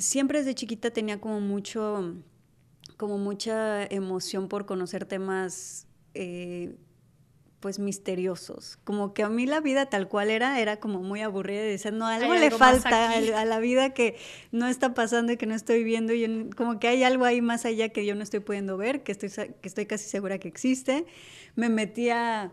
siempre desde chiquita tenía como mucho, como mucha emoción por conocer temas eh, pues misteriosos. Como que a mí la vida tal cual era, era como muy aburrida y decía, no, algo, le falta a la vida que no está pasando y que no estoy viendo. Y como que hay algo ahí más allá que yo no estoy pudiendo ver, que estoy, estoy casi segura que existe. Me metía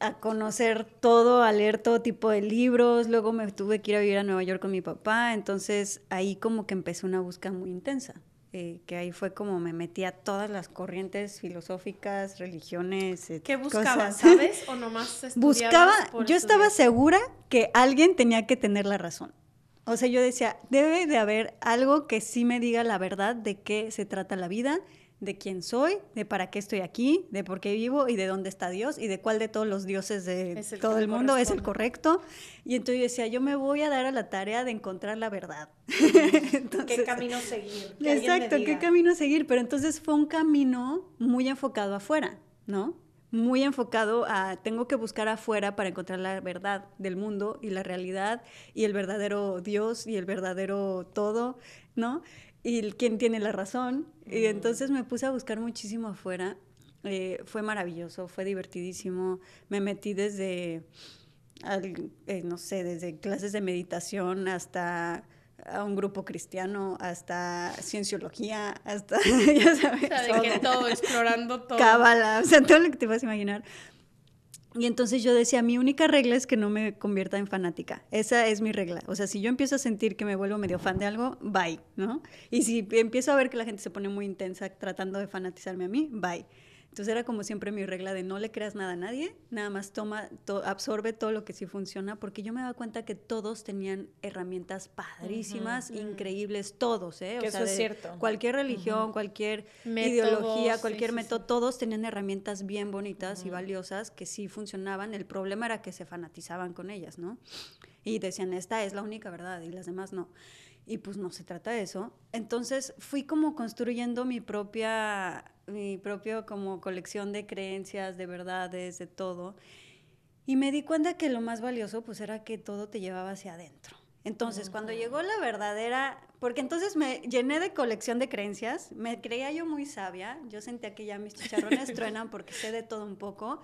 a conocer todo, a leer todo tipo de libros, luego me tuve que ir a vivir a Nueva York con mi papá, entonces ahí como que empezó una búsqueda muy intensa, eh, que ahí fue como me metí a todas las corrientes filosóficas, religiones. Eh, ¿Qué buscabas, sabes? ¿O nomás Buscaba, yo estaba segura que alguien tenía que tener la razón. O sea, yo decía, debe de haber algo que sí me diga la verdad de qué se trata la vida, de quién soy, de para qué estoy aquí, de por qué vivo y de dónde está Dios y de cuál de todos los dioses de todo el mundo es el correcto. Y entonces yo decía, yo me voy a dar a la tarea de encontrar la verdad. ¿Qué camino seguir? exacto, qué camino seguir. Pero entonces fue un camino muy enfocado afuera, ¿no? muy enfocado a tengo que buscar afuera para encontrar la verdad del mundo y la realidad y el verdadero Dios y el verdadero todo. ¿no? Y quién tiene la razón. Y mm. entonces me puse a buscar muchísimo afuera. Eh, fue maravilloso, fue divertidísimo. Me metí desde, eh, no sé, desde clases de meditación hasta a un grupo cristiano, hasta cienciología, hasta, ya sabes. todo. explorando todo. Cábala, o sea, todo lo que te vas a imaginar. Y entonces yo decía, mi única regla es que no me convierta en fanática. Esa es mi regla. O sea, si yo empiezo a sentir que me vuelvo medio fan de algo, bye, ¿no? Y si empiezo a ver que la gente se pone muy intensa tratando de fanatizarme a mí, bye. Entonces era como siempre mi regla de no le creas nada a nadie, nada más toma, absorbe todo lo que sí funciona, porque yo me daba cuenta que todos tenían herramientas padrísimas, increíbles, todos, ¿eh? eso es cierto. Cualquier religión, cualquier ideología, cualquier método, todos tenían herramientas bien bonitas y valiosas que sí funcionaban. El problema era que se fanatizaban con ellas, ¿no? Y decían, esta es la única verdad y las demás no y pues no se trata de eso. Entonces fui como construyendo mi propia mi propio como colección de creencias, de verdades, de todo. Y me di cuenta que lo más valioso pues era que todo te llevaba hacia adentro. Entonces, cuando llegó la verdadera, porque entonces me llené de colección de creencias, me creía yo muy sabia, yo sentía que ya mis chicharrones truenan porque sé de todo un poco,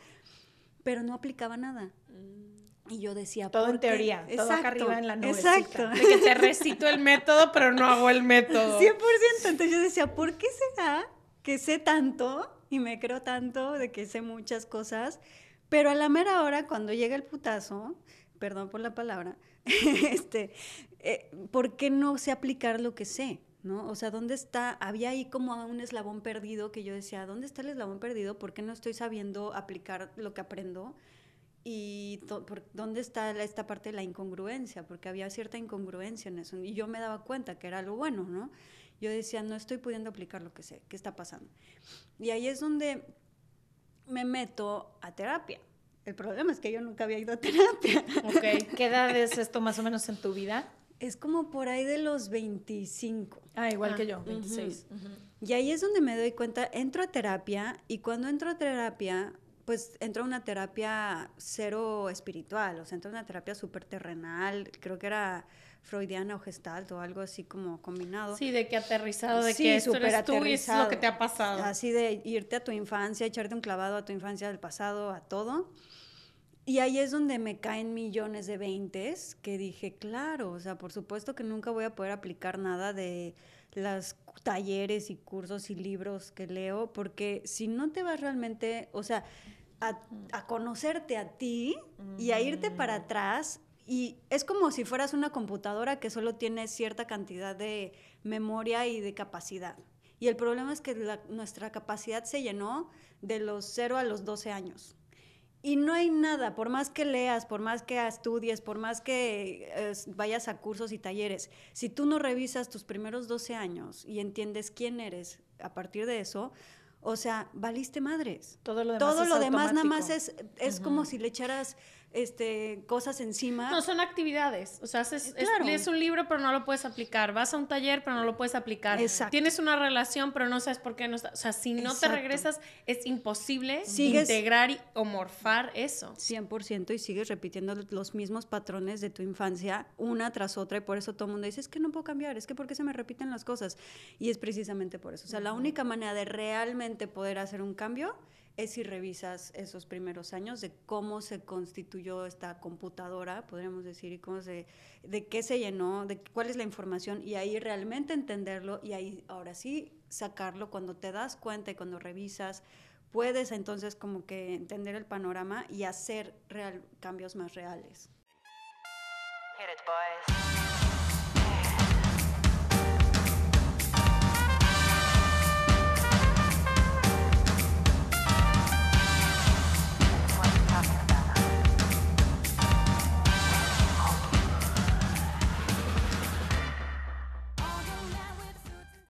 pero no aplicaba nada. Mm. Y yo decía, todo en teoría, todo acá arriba en la nube. Exacto. De que te recito el método, pero no hago el método. 100%, entonces yo decía, ¿por qué será que sé tanto y me creo tanto de que sé muchas cosas, pero a la mera hora cuando llega el putazo, perdón por la palabra, este, eh, ¿por qué no sé aplicar lo que sé? ¿No? O sea, ¿dónde está? Había ahí como un eslabón perdido que yo decía, ¿dónde está el eslabón perdido? ¿Por qué no estoy sabiendo aplicar lo que aprendo? ¿Y dónde está esta parte de la incongruencia? Porque había cierta incongruencia en eso. Y yo me daba cuenta que era lo bueno, ¿no? yo decía, no estoy pudiendo aplicar lo que sé, ¿qué está pasando? Y ahí es donde me meto a terapia. El problema es que yo nunca había ido a terapia. ¿qué edad es esto más o menos en tu vida? Es como por ahí de los 25. Ah, igual que ah, yo, 26. Y ahí es donde me doy cuenta, entro a terapia y cuando entro a terapia pues entró a una terapia cero espiritual, o sea, entró una terapia súper terrenal, creo que era freudiana o gestalt o algo así como combinado. Sí, de que aterrizado, de que esto y es lo que te ha pasado. Así de irte a tu infancia, echarte un clavado a tu infancia, del pasado, a todo. Y ahí es donde me caen millones de veintes que dije, claro, o sea, por supuesto que nunca voy a poder aplicar nada de los talleres y cursos y libros que leo, porque si no te vas realmente, o sea, a, conocerte a ti y a irte para mm. atrás y es como si fueras una computadora que solo tiene cierta cantidad de memoria y de capacidad. Y el problema es que nuestra capacidad se llenó de los 0 a los 12 años. Y no hay nada, por más que leas, por más que estudies, por más que vayas a cursos y talleres, si tú no revisas tus primeros 12 años y entiendes quién eres a partir de eso, o sea, valiste madres. Todo lo demás, Todo lo demás nada más es, es como si le echaras este, cosas encima. No, son actividades. O sea, es, eh, lees un libro, pero no lo puedes aplicar. Vas a un taller, pero no lo puedes aplicar. Exacto. Tienes una relación, pero no sabes por qué no está. O sea, si no te regresas, es imposible integrar y, o morfar eso. 100% y sigues repitiendo los mismos patrones de tu infancia una tras otra. Y por eso todo el mundo dice, es que no puedo cambiar, es que porque se me repiten las cosas. Y es precisamente por eso. O sea, la única manera de realmente poder hacer un cambio si revisas esos primeros años de cómo se constituyó esta computadora, podríamos decir, y cómo se, de qué se llenó, de cuál es la información, y ahí realmente entenderlo, y ahí ahora sí sacarlo cuando te das cuenta y cuando revisas, puedes entonces como que entender el panorama y hacer cambios más reales.